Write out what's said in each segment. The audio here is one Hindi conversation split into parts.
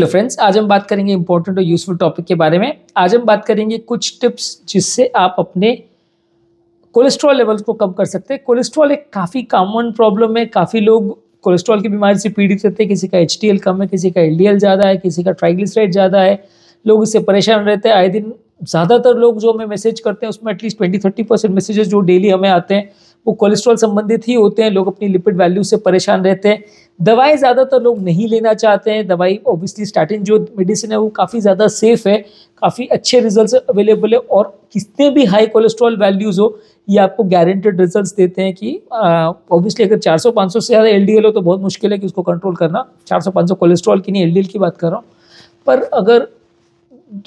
हेलो फ्रेंड्स आज हम बात करेंगे इंपॉर्टेंट और यूजफुल टॉपिक के बारे में आज हम बात करेंगे कुछ टिप्स जिससे आप अपने कोलेस्ट्रॉल लेवल्स को कम कर सकते हैं कोलेस्ट्रॉल एक काफ़ी कॉमन प्रॉब्लम है काफ़ी लोग कोलेस्ट्रॉल की बीमारी से पीड़ित रहते हैं किसी का एच कम है किसी का एल ज़्यादा है किसी का ट्राइग्लिसराइड ज़्यादा है लोग इससे परेशान रहते हैं आए दिन ज़्यादातर लोग जो हमें मैसेज करते हैं उसमें at least twenty thirty percent messages जो डेली हमें आते हैं वो कोलेस्ट्रॉल संबंधित ही होते हैं लोग अपनी लिपिड वैल्यू से परेशान रहते हैं दवाई ज़्यादातर लोग नहीं लेना चाहते हैं दवाई ऑब्वियसली स्टार्टिंग जो मेडिसिन है वो काफ़ी ज़्यादा सेफ़ है काफ़ी अच्छे रिजल्ट्स अवेलेबल है और कितने भी हाई कोलेस्ट्रॉल वैल्यूज़ हो ये आपको गारंटेड रिजल्ट्स देते हैं कि ऑब्वियसली अगर 400 500 से ज़्यादा एल हो तो बहुत मुश्किल है कि उसको कंट्रोल करना 400 500 कोलेस्ट्रॉल की नहीं एल की बात कर रहा हूँ पर अगर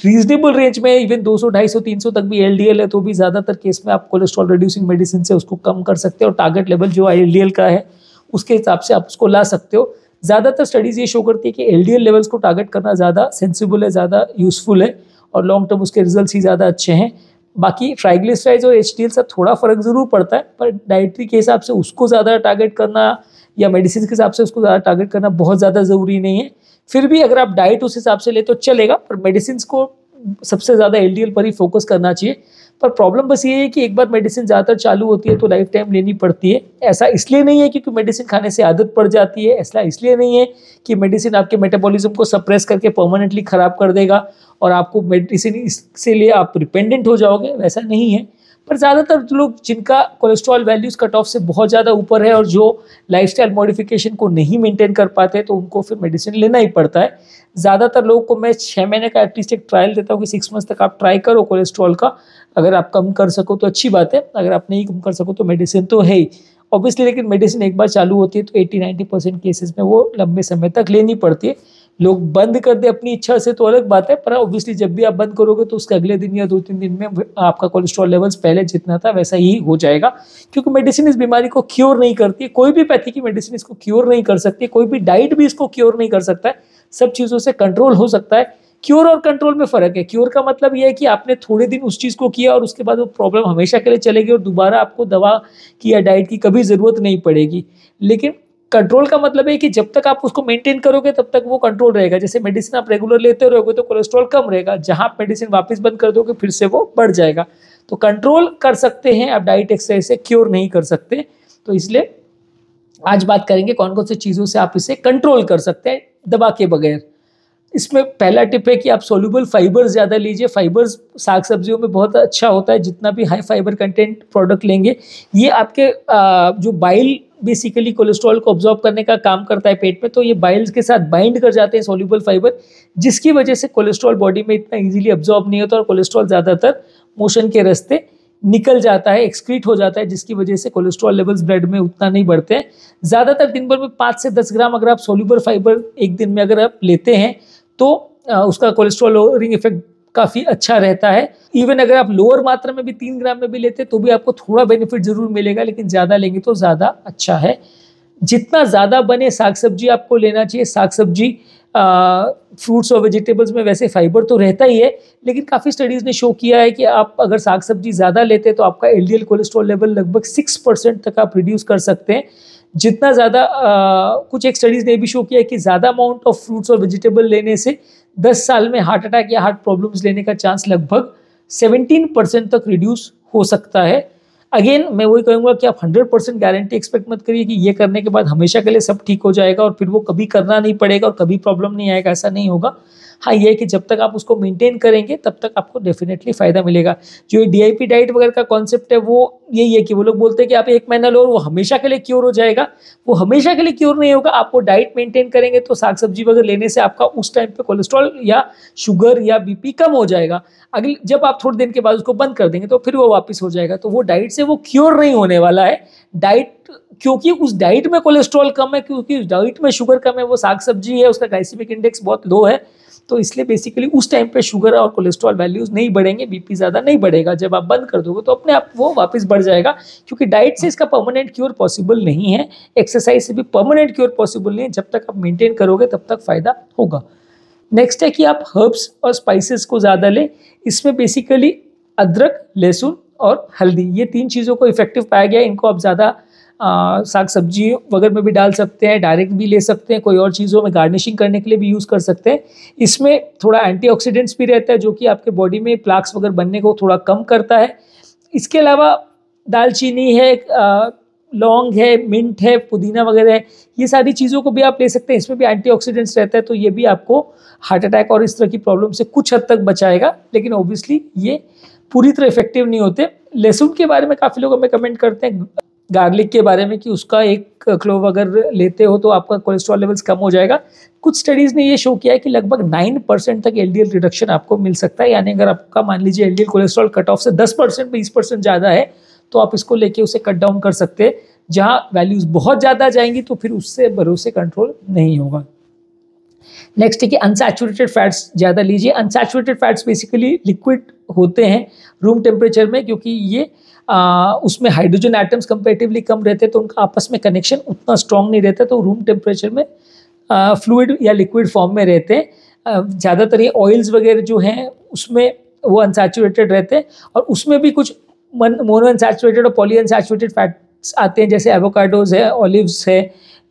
रीजनेबल रेंज में इवन 200 250 300 तक भी एलडीएल है तो भी ज़्यादातर केस में आप कोलेस्ट्रॉल रिड्यूसिंग मेडिसिन से उसको कम कर सकते हो और टारगेट लेवल जो एलडीएल का है उसके हिसाब से आप उसको ला सकते हो ज़्यादातर स्टडीज़ ये शो करती है कि एल लेवल्स को टारगेट करना ज़्यादा सेंसिबल है ज़्यादा यूजफुल है और लॉन्ग टर्म उसके रिजल्ट ही ज़्यादा अच्छे हैं बाकी ट्राइग्लिसराइज और एच से थोड़ा फ़र्क ज़रूर पड़ता है पर डाइट्री के हिसाब से उसको ज़्यादा टारगेट करना या मेडिसिन के हिसाब से उसको ज़्यादा टारगेट करना बहुत ज़्यादा ज़रूरी नहीं है फिर भी अगर आप डाइट उस हिसाब से ले तो चलेगा पर मेडिसिन को सबसे ज़्यादा एल पर ही फोकस करना चाहिए पर प्रॉब्लम बस ये है कि एक बार मेडिसिन ज़्यादातर चालू होती है तो लाइफ टाइम लेनी पड़ती है ऐसा इसलिए नहीं है क्योंकि मेडिसिन खाने से आदत पड़ जाती है ऐसा इसलिए नहीं है कि मेडिसिन आपके मेटाबॉलिज्म को सप्रेस करके परमानेंटली ख़राब कर देगा और आपको मेडिसिन इससे लिए आप डिपेंडेंट हो जाओगे वैसा नहीं है पर ज़्यादातर लोग जिनका कोलेस्ट्रॉल वैल्यूज कट ऑफ से बहुत ज़्यादा ऊपर है और जो स्टाइल मॉडिफिकेशन को नहीं मेनटेन कर पाते तो उनको फिर मेडिसिन लेना ही पड़ता है ज़्यादातर लोगों को मैं छः महीने का एटलीस्ट एक ट्रायल देता हूँ कि सिक्स मंथ तक आप ट्राई करो कोलेस्ट्रॉल का अगर आप कम कर सको तो अच्छी बात है अगर आप नहीं कम कर सको तो मेडिसिन तो है ही ऑब्वियसली लेकिन मेडिसिन एक बार चालू होती है तो एट्टी 90 परसेंट केसेज में वो लंबे समय तक लेनी पड़ती है लोग बंद कर दे अपनी इच्छा से तो अलग बात है पर ऑब्वियसली जब भी आप बंद करोगे तो उसके अगले दिन या दो तीन दिन में आपका कोलेस्ट्रॉल लेवल्स पहले जितना था वैसा ही हो जाएगा क्योंकि मेडिसिन इस बीमारी को क्योर नहीं करती है कोई भी पैथी की मेडिसिन इसको क्योर नहीं कर सकती कोई भी डाइट भी इसको क्योर नहीं कर सकता है सब चीज़ों से कंट्रोल हो सकता है क्योर और कंट्रोल में फ़र्क है क्योर का मतलब यह है कि आपने थोड़े दिन उस चीज़ को किया और उसके बाद वो प्रॉब्लम हमेशा के लिए चलेगी और दोबारा आपको दवा की या डाइट की कभी ज़रूरत नहीं पड़ेगी लेकिन कंट्रोल का मतलब है कि जब तक आप उसको मेंटेन करोगे तब तक वो कंट्रोल रहेगा जैसे मेडिसिन आप रेगुलर लेते रहोगे तो कोलेस्ट्रॉल कम रहेगा जहाँ आप मेडिसिन वापस बंद कर दोगे फिर से वो बढ़ जाएगा तो कंट्रोल कर सकते हैं आप डाइट एक्सरसाइज से क्योर नहीं कर सकते तो इसलिए आज बात करेंगे कौन कौन से चीज़ों से आप इसे कंट्रोल कर सकते हैं दबा के बगैर इसमें पहला टिप है कि आप सोल्यूबल फाइबर्स ज़्यादा लीजिए फाइबर्स साग सब्जियों में बहुत अच्छा होता है जितना भी हाई फाइबर कंटेंट प्रोडक्ट लेंगे ये आपके जो बाइल बेसिकली कोलेस्ट्रॉल को ऑब्जॉर्व करने का काम करता है पेट में तो ये बाइल्स के साथ बाइंड कर जाते हैं सोल्यूबल फाइबर जिसकी वजह से कोलेस्ट्रॉल बॉडी में इतना ईजिली ऑब्जॉर्व नहीं होता और कोलेस्ट्रॉल ज़्यादातर मोशन के रस्ते निकल जाता है एक्सक्रीट हो जाता है जिसकी वजह से कोलेस्ट्रॉल लेवल्स ब्लड में उतना नहीं बढ़ते हैं ज़्यादातर दिन भर में पाँच से दस ग्राम अगर आप सोल्यूबल फाइबर एक दिन में अगर आप लेते हैं तो उसका कोलेस्ट्रॉल लोअरिंग इफेक्ट काफ़ी अच्छा रहता है इवन अगर आप लोअर मात्रा में भी तीन ग्राम में भी लेते तो भी आपको थोड़ा बेनिफिट ज़रूर मिलेगा लेकिन ज़्यादा लेंगे तो ज़्यादा अच्छा है जितना ज़्यादा बने साग सब्जी आपको लेना चाहिए साग सब्जी फ्रूट्स और वेजिटेबल्स में वैसे फाइबर तो रहता ही है लेकिन काफ़ी स्टडीज़ ने शो किया है कि आप अगर साग सब्जी ज़्यादा लेते हैं तो आपका एल कोलेस्ट्रॉल लेवल लगभग सिक्स परसेंट तक आप रिड्यूस कर सकते हैं जितना ज़्यादा कुछ एक स्टडीज़ ने भी शो किया है कि ज़्यादा अमाउंट ऑफ फ्रूट्स और वेजिटेबल लेने से 10 साल में हार्ट अटैक या हार्ट प्रॉब्लम्स लेने का चांस लगभग 17 परसेंट तक रिड्यूस हो सकता है अगेन मैं वही कहूँगा कि आप 100 परसेंट गारंटी एक्सपेक्ट मत करिए कि ये करने के बाद हमेशा के लिए सब ठीक हो जाएगा और फिर वो कभी करना नहीं पड़ेगा और कभी प्रॉब्लम नहीं आएगा ऐसा नहीं होगा हाँ ये है कि जब तक आप उसको मेंटेन करेंगे तब तक आपको डेफिनेटली फ़ायदा मिलेगा जो ये डीआईपी डाइट वगैरह का कॉन्सेप्ट है वो यही है कि वो लोग बोलते हैं कि आप एक महीना लो और वो हमेशा के लिए क्योर हो जाएगा वो हमेशा के लिए क्योर नहीं होगा आपको डाइट मेंटेन करेंगे तो साग सब्जी वगैरह लेने से आपका उस टाइम पे कोलेस्ट्रॉल या शुगर या बीपी कम हो जाएगा अगले जब आप थोड़े दिन के बाद उसको बंद कर देंगे तो फिर वो वापस हो जाएगा तो वो डाइट से वो क्योर नहीं होने वाला है डाइट क्योंकि उस डाइट में कोलेस्ट्रॉल कम है क्योंकि उस डाइट में शुगर कम है वो साग सब्जी है उसका ग्लाइसिमिक इंडेक्स बहुत लो है तो इसलिए बेसिकली उस टाइम पे शुगर और कोलेस्ट्रॉल वैल्यूज़ नहीं बढ़ेंगे बीपी ज़्यादा नहीं बढ़ेगा जब आप बंद कर दोगे तो अपने आप वो वापस बढ़ जाएगा क्योंकि डाइट से इसका परमानेंट क्योर पॉसिबल नहीं है एक्सरसाइज से भी परमानेंट क्योर पॉसिबल नहीं है जब तक आप मेनटेन करोगे तब तक फ़ायदा होगा नेक्स्ट है कि आप हर्ब्स और स्पाइसेस को ज़्यादा लें इसमें बेसिकली अदरक लहसुन और हल्दी ये तीन चीज़ों को इफेक्टिव पाया गया इनको आप ज़्यादा साग सब्जी वगैरह में भी डाल सकते हैं डायरेक्ट भी ले सकते हैं कोई और चीज़ों में गार्निशिंग करने के लिए भी यूज़ कर सकते हैं इसमें थोड़ा एंटीऑक्सीडेंट्स भी रहता है जो कि आपके बॉडी में प्लाक्स वगैरह बनने को थोड़ा कम करता है इसके अलावा दालचीनी है लौंग है मिंट है पुदीना वगैरह है ये सारी चीज़ों को भी आप ले सकते हैं इसमें भी एंटी रहता है तो ये भी आपको हार्ट अटैक और इस तरह की प्रॉब्लम से कुछ हद तक बचाएगा लेकिन ओब्वियसली ये पूरी तरह इफेक्टिव नहीं होते लहसुन के बारे में काफ़ी लोग हमें कमेंट करते हैं गार्लिक के बारे में कि उसका एक क्लोव अगर लेते हो तो आपका कोलेस्ट्रॉल लेवल्स कम हो जाएगा कुछ स्टडीज़ ने ये शो किया है कि लगभग नाइन परसेंट तक एल रिडक्शन आपको मिल सकता है यानी अगर आपका मान लीजिए एल कोलेस्ट्रॉल कट ऑफ से दस परसेंट बीस परसेंट ज़्यादा है तो आप इसको लेके उसे कट डाउन कर सकते हैं जहाँ वैल्यूज़ बहुत ज़्यादा जाएंगी तो फिर उससे भरोसे कंट्रोल नहीं होगा नेक्स्ट है कि अनसेचुरेटेड फैट्स ज़्यादा लीजिए अनसेचुरेटेड फैट्स बेसिकली लिक्विड होते हैं रूम टेम्परेचर में क्योंकि ये आ, उसमें हाइड्रोजन आइटम्स कंपेरेटिवली कम रहते तो उनका आपस में कनेक्शन उतना स्ट्रांग नहीं रहता तो रूम टेम्परेचर में फ्लूड या लिक्विड फॉर्म में रहते हैं ज़्यादातर ये ऑयल्स वगैरह जो हैं उसमें वो अनसेचुरेटेड रहते हैं और उसमें भी कुछ मोनो अनसेचुरेटेड और पॉली अनसेचुरेटेड फैट्स आते हैं जैसे एवोकाडोज है ऑलिव्स है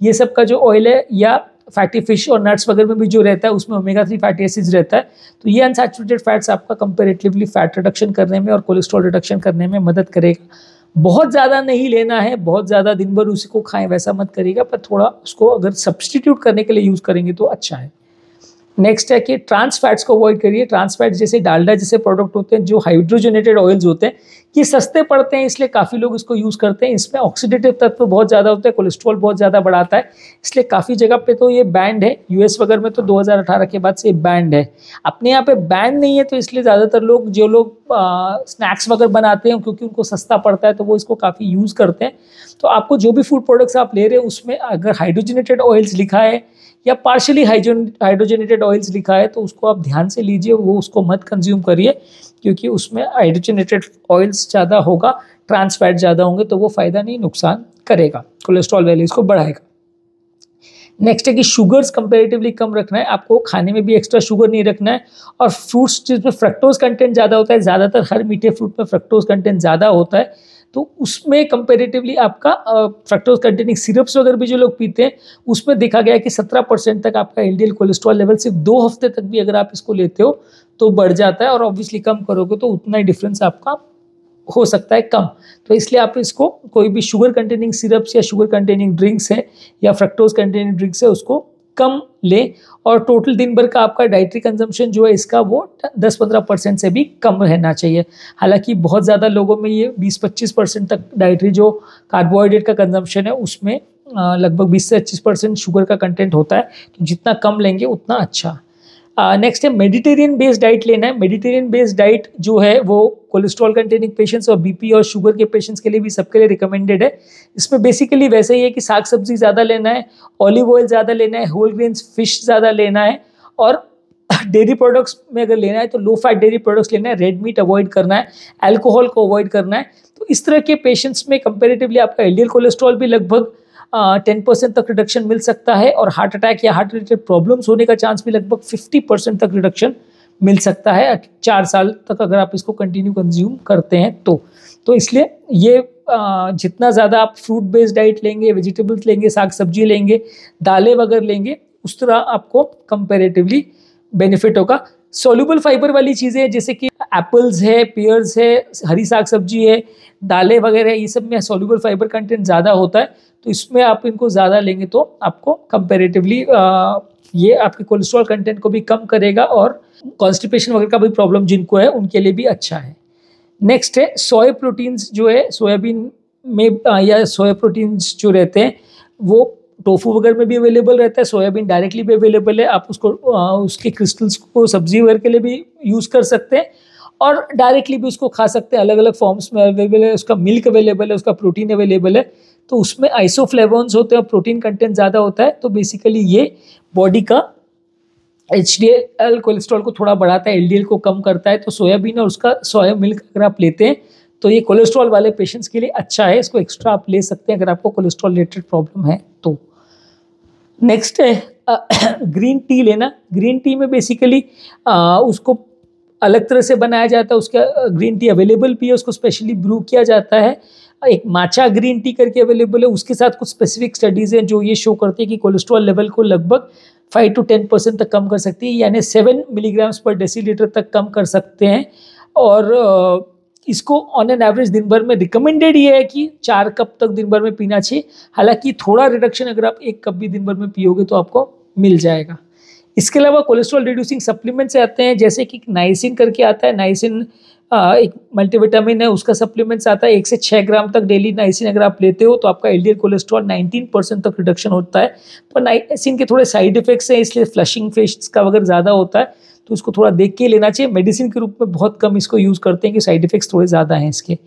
ये सब का जो ऑयल है या फैटी फिश और नट्स वगैरह में भी जो रहता है उसमें ओमेगा थ्री फैटी एसिड्स रहता है तो ये अनसेचुरेटेड फैट्स आपका कंपेरेटिवली फैट रिडक्शन करने में और कोलेस्ट्रॉल रिडक्शन करने में मदद करेगा बहुत ज़्यादा नहीं लेना है बहुत ज़्यादा दिन भर उसी को खाएं वैसा मत करेगा पर थोड़ा उसको अगर सब्सटीट्यूट करने के लिए यूज़ करेंगे तो अच्छा है नेक्स्ट है कि ट्रांस फैट्स को अवॉइड करिए ट्रांस फैट जैसे डालडा जैसे प्रोडक्ट होते हैं जो हाइड्रोजनेटेड ऑयल्स होते हैं ये सस्ते पड़ते हैं इसलिए काफ़ी लोग इसको यूज़ करते हैं इसमें ऑक्सीडेटिव तत्व बहुत ज़्यादा होता है कोलेस्ट्रॉल बहुत ज़्यादा बढ़ाता है इसलिए काफ़ी जगह पे तो ये बैंड है यूएस वगैरह में तो 2018 के बाद से बैंड है अपने यहाँ पे बैंड नहीं है तो इसलिए ज़्यादातर लोग जो लोग स्नैक्स वगैरह बनाते हैं क्योंकि उनको सस्ता पड़ता है तो वो इसको काफ़ी यूज़ करते हैं तो आपको जो भी फूड प्रोडक्ट्स आप ले रहे हैं उसमें अगर हाइड्रोजनेटेड ऑयल्स लिखा है या पार्शली हाइड्रोजनेटेड ऑयल्स लिखा है तो उसको आप ध्यान से लीजिए वो उसको मत कंज्यूम करिए क्योंकि उसमें हाइड्रोजनेटेड ऑयल्स ज़्यादा होगा ट्रांस फैट ज़्यादा होंगे तो वो फ़ायदा नहीं नुकसान करेगा कोलेस्ट्रॉल वैल्यूज़ को बढ़ाएगा नेक्स्ट है कि शुगर्स कंपेरेटिवली कम रखना है आपको खाने में भी एक्स्ट्रा शुगर नहीं रखना है और फ्रूट्स जिसमें फ्रक्टोज कंटेंट ज़्यादा होता है ज़्यादातर हर मीठे फ्रूट में फ्रक्टोज कंटेंट ज़्यादा होता है तो उसमें कंपेरेटिवली आपका फ्रक्टोज कंटेनिंग सिरप्स वगैरह भी जो लोग पीते हैं उसमें देखा गया कि सत्रह परसेंट तक आपका एल कोलेस्ट्रॉल लेवल सिर्फ दो हफ्ते तक भी अगर आप इसको लेते हो तो बढ़ जाता है और ऑब्वियसली कम करोगे तो उतना ही डिफरेंस आपका हो सकता है कम तो इसलिए आप इसको कोई भी शुगर कंटेनिंग सिरप्स या शुगर कंटेनिंग ड्रिंक्स है या फ्रक्टोज कंटेनिंग ड्रिंक्स है उसको कम लें और टोटल दिन भर का आपका डाइट्री कंजम्पशन जो है इसका वो 10-15 परसेंट से भी कम रहना चाहिए हालांकि बहुत ज़्यादा लोगों में ये 20-25 परसेंट तक डाइट्री जो कार्बोहाइड्रेट का कंजम्पशन है उसमें लगभग 20 से 25 परसेंट शुगर का कंटेंट होता है तो जितना कम लेंगे उतना अच्छा नेक्स्ट uh, है मेडिटेरियन बेस्ड डाइट लेना है मेडिटेरियन बेस्ड डाइट जो है वो कोलेस्ट्रॉल कंटेनिंग पेशेंट्स और बीपी और शुगर के पेशेंट्स के लिए भी सबके लिए रिकमेंडेड है इसमें बेसिकली वैसे ही है कि साग सब्जी ज़्यादा लेना है ऑलिव ऑयल ज़्यादा लेना है होल ग्रेन्स फिश ज़्यादा लेना है और डेयरी प्रोडक्ट्स में अगर लेना है तो लो फैट डेयरी प्रोडक्ट्स लेना है रेड मीट अवॉइड करना है अल्कोहल को अवॉइड करना है तो इस तरह के पेशेंट्स में कंपेरेटिवली आपका एल कोलेस्ट्रॉल भी लगभग टेन परसेंट तक रिडक्शन मिल सकता है और हार्ट अटैक या हार्ट रिलेटेड प्रॉब्लम्स होने का चांस भी लगभग फिफ्टी परसेंट तक रिडक्शन मिल सकता है चार साल तक अगर आप इसको कंटिन्यू कंज्यूम करते हैं तो तो इसलिए ये जितना ज़्यादा आप फ्रूट बेस्ड डाइट लेंगे वेजिटेबल्स लेंगे साग सब्जी लेंगे दालें वगैरह लेंगे उस तरह आपको कंपेरेटिवली बेनिफिट होगा सोल्यूबल फाइबर वाली चीज़ें जैसे कि एप्पल्स है पेयर्स है हरी साग सब्जी है दालें वगैरह ये सब में सोल्यूबल फाइबर कंटेंट ज़्यादा होता है तो इसमें आप इनको ज़्यादा लेंगे तो आपको कंपेरेटिवली ये आपके कोलेस्ट्रॉल कंटेंट को भी कम करेगा और कॉन्स्टिपेशन वगैरह का भी प्रॉब्लम जिनको है उनके लिए भी अच्छा है नेक्स्ट है सोया प्रोटीन्स जो है सोयाबीन में या सोया प्रोटीन्स जो रहते हैं वो टोफू वगैरह में भी अवेलेबल रहता है सोयाबीन डायरेक्टली भी अवेलेबल है आप उसको उसके क्रिस्टल्स को सब्जी वगैरह के लिए भी यूज़ कर सकते हैं और डायरेक्टली भी उसको खा सकते हैं अलग अलग फॉर्म्स में अवेलेबल है उसका मिल्क अवेलेबल है उसका प्रोटीन अवेलेबल है तो उसमें आइसोफ्लेवोन्स होते हैं प्रोटीन कंटेंट ज़्यादा होता है तो बेसिकली ये बॉडी का एच डी एल कोलेस्ट्रॉल को थोड़ा बढ़ाता है एल को कम करता है तो सोयाबीन और उसका सोया मिल्क अगर आप लेते हैं तो ये कोलेस्ट्रॉल वाले पेशेंट्स के लिए अच्छा है इसको एक्स्ट्रा आप ले सकते हैं अगर आपको कोलेस्ट्रॉल रिलेटेड प्रॉब्लम है तो नेक्स्ट है ग्रीन टी लेना ग्रीन टी में बेसिकली आ, उसको अलग तरह से बनाया जाता है उसका ग्रीन टी अवेलेबल भी है उसको स्पेशली ब्रू किया जाता है एक माचा ग्रीन टी करके अवेलेबल है उसके साथ कुछ स्पेसिफिक स्टडीज़ हैं जो ये शो करती है कि कोलेस्ट्रॉल लेवल को लगभग फाइव टू टेन परसेंट तक कम कर सकती है यानी सेवन मिलीग्राम्स पर लीटर तक कम कर सकते हैं और इसको ऑन एन एवरेज दिन भर में रिकमेंडेड ये है कि चार कप तक दिन भर में पीना चाहिए हालांकि थोड़ा रिडक्शन अगर आप एक कप भी दिन भर में पियोगे तो आपको मिल जाएगा इसके अलावा कोलेस्ट्रॉल रिड्यूसिंग सप्लीमेंट्स आते हैं जैसे कि नाइसिन करके आता है नाइसिन एक मल्टीविटामिन है उसका सप्लीमेंट्स आता है एक से छः ग्राम तक डेली नाइसिन अगर आप लेते हो तो आपका एल कोलेस्ट्रॉल नाइनटीन परसेंट तक रिडक्शन होता है पर नाइसिन के थोड़े साइड इफेक्ट्स हैं इसलिए फ्लशिंग फेस का अगर ज़्यादा होता है तो उसको तो थोड़ा देख के लेना चाहिए मेडिसिन के रूप में बहुत कम इसको यूज़ करते हैं कि साइड इफेक्ट्स थोड़े ज़्यादा हैं इसके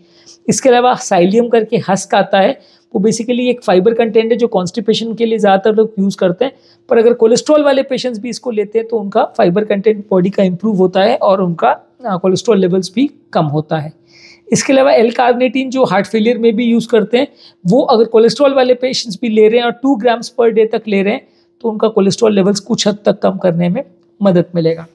इसके अलावा साइलियम करके हस्क आता है वो बेसिकली एक फाइबर कंटेंट है जो कॉन्स्टिपेशन के लिए ज़्यादातर लोग यूज़ करते हैं पर अगर कोलेस्ट्रॉल वाले पेशेंट्स भी इसको लेते हैं तो उनका फाइबर कंटेंट बॉडी का इम्प्रूव होता है और उनका कोलेस्ट्रॉल हाँ, लेवल्स भी कम होता है इसके अलावा एल कार्बनेटिन जो हार्ट फेलियर में भी यूज़ करते हैं वो अगर कोलेस्ट्रॉल वाले पेशेंट्स भी ले रहे हैं और टू ग्राम्स पर डे तक ले रहे हैं तो उनका कोलेस्ट्रॉल लेवल्स कुछ हद तक कम करने में मदद मिलेगा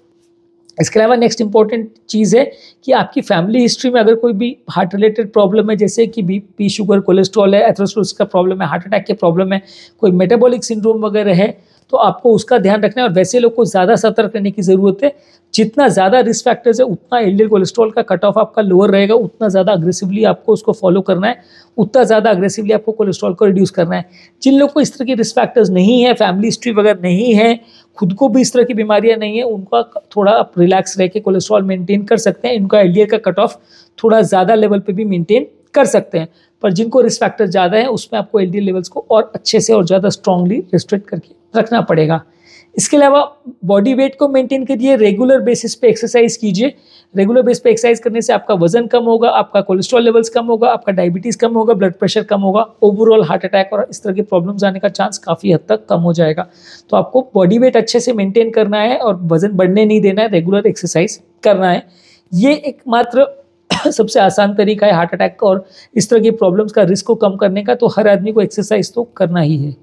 इसके अलावा नेक्स्ट इंपॉर्टेंट चीज़ है कि आपकी फैमिली हिस्ट्री में अगर कोई भी हार्ट रिलेटेड प्रॉब्लम है जैसे कि बी पी शुगर कोलेस्ट्रॉल है एथ्रोस्क्लोसिस का प्रॉब्लम है हार्ट अटैक की प्रॉब्लम है कोई मेटाबॉलिक सिंड्रोम वगैरह है तो आपको उसका ध्यान रखना है और वैसे लोग को ज़्यादा सतर्क रहने की ज़रूरत है जितना ज़्यादा रिस्क फैक्टर्स है उतना एल डी कोलेस्ट्रॉल का कट ऑफ आपका लोअर रहेगा उतना ज़्यादा अग्रेसिवली आपको उसको फॉलो करना है उतना ज़्यादा अग्रेसिवली आपको कोलेस्ट्रॉल को रिड्यूस करना है जिन लोग को इस तरह की रिस्क फैक्टर्स नहीं है फैमिली हिस्ट्री वगैरह नहीं है खुद को भी इस तरह की बीमारियां नहीं है उनका थोड़ा आप रिलैक्स रह के कोलेस्ट्रॉल मेंटेन कर सकते हैं इनका एल का कट ऑफ थोड़ा ज़्यादा लेवल पर भी मेनटेन कर सकते हैं पर जिनको रिस्क फैक्टर ज़्यादा है उसमें आपको एल लेवल्स को और अच्छे से और ज़्यादा स्ट्रांगली रिस्ट्रिक्ट करके रखना पड़ेगा इसके अलावा बॉडी वेट को मेंटेन करिए रेगुलर बेसिस पे एक्सरसाइज कीजिए रेगुलर बेसिस पे एक्सरसाइज करने से आपका वजन कम होगा आपका कोलेस्ट्रॉल लेवल्स कम होगा आपका डायबिटीज़ कम होगा ब्लड प्रेशर कम होगा ओवरऑल हार्ट अटैक और इस तरह के प्रॉब्लम्स आने का चांस काफ़ी हद तक कम हो जाएगा तो आपको बॉडी वेट अच्छे से मेंटेन करना है और वजन बढ़ने नहीं देना है रेगुलर एक्सरसाइज करना है ये एकमात्र सबसे आसान तरीका है हार्ट अटैक और इस तरह की प्रॉब्लम्स का रिस्क को कम करने का तो हर आदमी को एक्सरसाइज तो करना ही है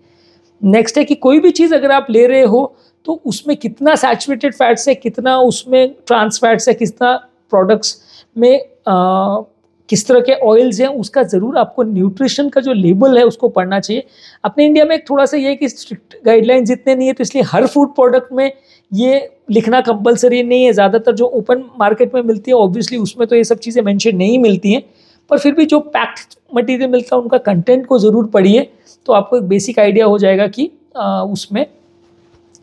नेक्स्ट है कि कोई भी चीज़ अगर आप ले रहे हो तो उसमें कितना सैचुरेटेड फैट्स है कितना उसमें ट्रांस फैट्स है कितना प्रोडक्ट्स में आ, किस तरह के ऑयल्स हैं उसका ज़रूर आपको न्यूट्रिशन का जो लेबल है उसको पढ़ना चाहिए अपने इंडिया में एक थोड़ा सा ये है कि स्ट्रिक्ट गाइडलाइंस इतने नहीं है तो इसलिए हर फूड प्रोडक्ट में ये लिखना कंपलसरी नहीं है ज़्यादातर जो ओपन मार्केट में मिलती है ऑब्वियसली उसमें तो ये सब चीज़ें मैंशन नहीं मिलती हैं पर फिर भी जो पैक्ड मटेरियल मिलता है उनका कंटेंट को ज़रूर पढ़िए तो आपको एक बेसिक आइडिया हो जाएगा कि आ, उसमें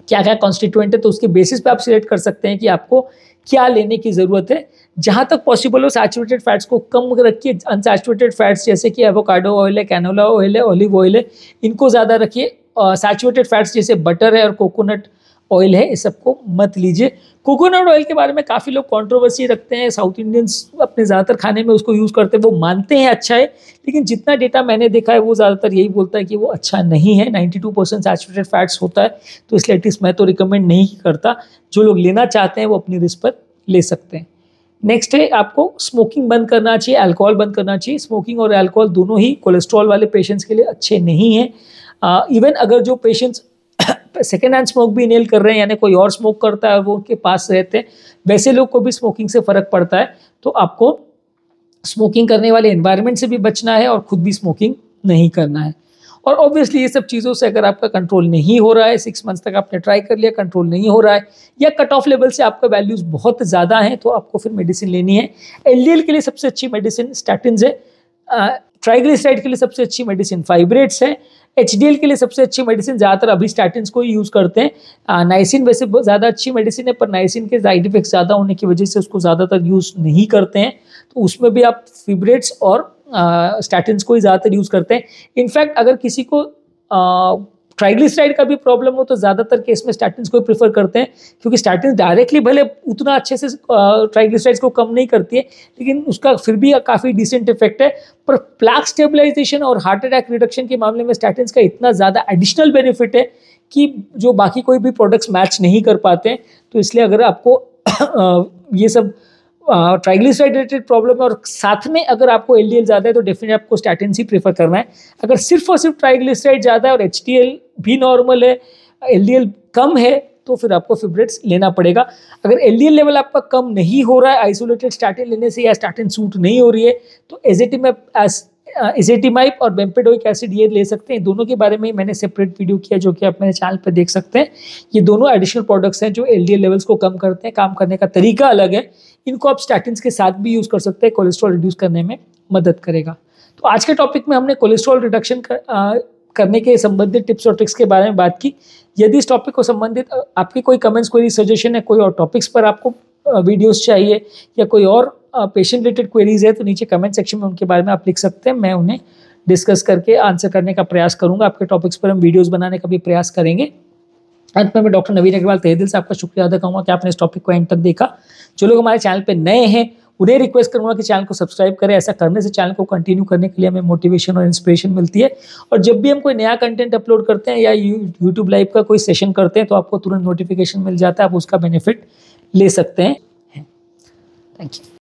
क्या क्या कॉन्स्टिट्यूंट है तो उसके बेसिस पे आप सिलेक्ट कर सकते हैं कि आपको क्या लेने की ज़रूरत है जहाँ तक पॉसिबल हो सैचुरेटेड फैट्स को कम रखिए अनसैचुरेटेड फैट्स जैसे कि एवोकाडो ऑयल है कैनोला ऑयल है ऑलिव ऑयल है इनको ज़्यादा रखिए सैचुरेटेड फैट्स जैसे बटर है और कोकोनट ऑयल है इस सबको मत लीजिए कोकोनट ऑयल के बारे में काफ़ी लोग कंट्रोवर्सी रखते हैं साउथ इंडियंस अपने ज़्यादातर खाने में उसको यूज़ करते हैं वो मानते हैं अच्छा है लेकिन जितना डेटा मैंने देखा है वो ज़्यादातर यही बोलता है कि वो अच्छा नहीं है 92 परसेंट सैचुरेटेड फैट्स होता है तो इसलिए एटलीस्ट मैं तो रिकमेंड नहीं करता जो लोग लेना चाहते हैं वो अपनी रिस्क पर ले सकते हैं नेक्स्ट है आपको स्मोकिंग बंद करना चाहिए अल्कोहल बंद करना चाहिए स्मोकिंग और अल्कोहल दोनों ही कोलेस्ट्रॉल वाले पेशेंट्स के लिए अच्छे नहीं हैं इवन अगर जो पेशेंट्स सेकेंड हैंड स्मोक भी इनहेल कर रहे हैं यानी कोई और स्मोक करता है वो उनके पास रहते हैं वैसे लोग को भी स्मोकिंग से फ़र्क पड़ता है तो आपको स्मोकिंग करने वाले इन्वायरमेंट से भी बचना है और ख़ुद भी स्मोकिंग नहीं करना है और ऑब्वियसली ये सब चीज़ों से अगर आपका कंट्रोल नहीं हो रहा है सिक्स मंथ्स तक आपने ट्राई कर लिया कंट्रोल नहीं हो रहा है या कट ऑफ लेवल से आपका वैल्यूज़ बहुत ज़्यादा हैं तो आपको फिर मेडिसिन लेनी है एल के लिए सबसे अच्छी मेडिसिन स्टैटिन है ट्राइग्लिसराइड के लिए सबसे अच्छी मेडिसिन फाइब्रेट्स है एच के लिए सबसे अच्छी मेडिसिन ज़्यादातर अभी स्टैटिन को ही यूज़ करते हैं नाइसिन वैसे ज़्यादा अच्छी मेडिसिन है पर नाइसिन के साइड इफेक्ट ज़्यादा होने की वजह से उसको ज़्यादातर यूज़ नहीं करते हैं तो उसमें भी आप फिब्रेट्स और स्टैटिन को ही ज़्यादातर यूज़ करते हैं इनफैक्ट अगर किसी को ट्राइग्लिसराइड का भी प्रॉब्लम हो तो ज़्यादातर केस में स्टैटिन को प्रीफर करते हैं क्योंकि स्टैटिन डायरेक्टली भले उतना अच्छे से ट्राइग्लिसराइड्स को कम नहीं करती है लेकिन उसका फिर भी काफ़ी डिसेंट इफेक्ट है पर प्लाक स्टेबलाइजेशन और हार्ट अटैक रिडक्शन के मामले में स्टैटिन का इतना ज़्यादा एडिशनल बेनिफिट है कि जो बाकी कोई भी प्रोडक्ट्स मैच नहीं कर पाते हैं तो इसलिए अगर आपको ये सब ट्राइग्लिसराइड रिलेटेड प्रॉब्लम है और साथ में अगर आपको एल ज़्यादा है तो डेफिनेट आपको स्टैटिन ही प्रेफर करना है अगर सिर्फ और सिर्फ ट्राइग्लिसराइड ज़्यादा है और एच भी नॉर्मल है एल कम है तो फिर आपको फिब्रेट्स लेना पड़ेगा अगर एल लेवल आपका कम नहीं हो रहा है आइसोलेटेड स्टैटिन लेने से या स्टैटिन सूट नहीं हो रही है तो एजेटिमाइप और बेम्पेडोइक एसिड ये ले सकते हैं दोनों के बारे में मैंने सेपरेट वीडियो किया जो कि आप मेरे चैनल पर देख सकते हैं ये दोनों एडिशनल प्रोडक्ट्स हैं जो एल लेवल्स को कम करते हैं काम करने का तरीका अलग है इनको आप स्टैटिन के साथ भी यूज़ कर सकते हैं कोलेस्ट्रॉल रिड्यूस करने में मदद करेगा तो आज के टॉपिक में हमने कोलेस्ट्रॉल रिडक्शन कर, करने के संबंधित टिप्स और ट्रिक्स के बारे में बात की यदि इस टॉपिक को संबंधित आपके कोई कमेंट्स कोई सजेशन है कोई और टॉपिक्स पर आपको वीडियोस चाहिए या कोई और पेशेंट रिलेटेड क्वेरीज है तो नीचे कमेंट सेक्शन में उनके बारे में आप लिख सकते हैं मैं उन्हें डिस्कस करके आंसर करने का प्रयास करूंगा आपके टॉपिक्स पर हम वीडियोस बनाने का भी प्रयास करेंगे अंत में मैं डॉक्टर नवीन अग्रवाल तहे दिल से आपका शुक्रिया अदा कहूँगा कि आपने इस टॉपिक को एंड तक देखा जो लोग हमारे चैनल पर नए हैं उन्हें रिक्वेस्ट करूँगा कि चैनल को सब्सक्राइब करें ऐसा करने से चैनल को कंटिन्यू करने के लिए हमें मोटिवेशन और इंस्पिरेशन मिलती है और जब भी हम कोई नया कंटेंट अपलोड करते हैं या यूट्यूब लाइव का कोई सेशन करते हैं तो आपको तुरंत नोटिफिकेशन मिल जाता है आप उसका बेनिफिट ले सकते हैं थैंक यू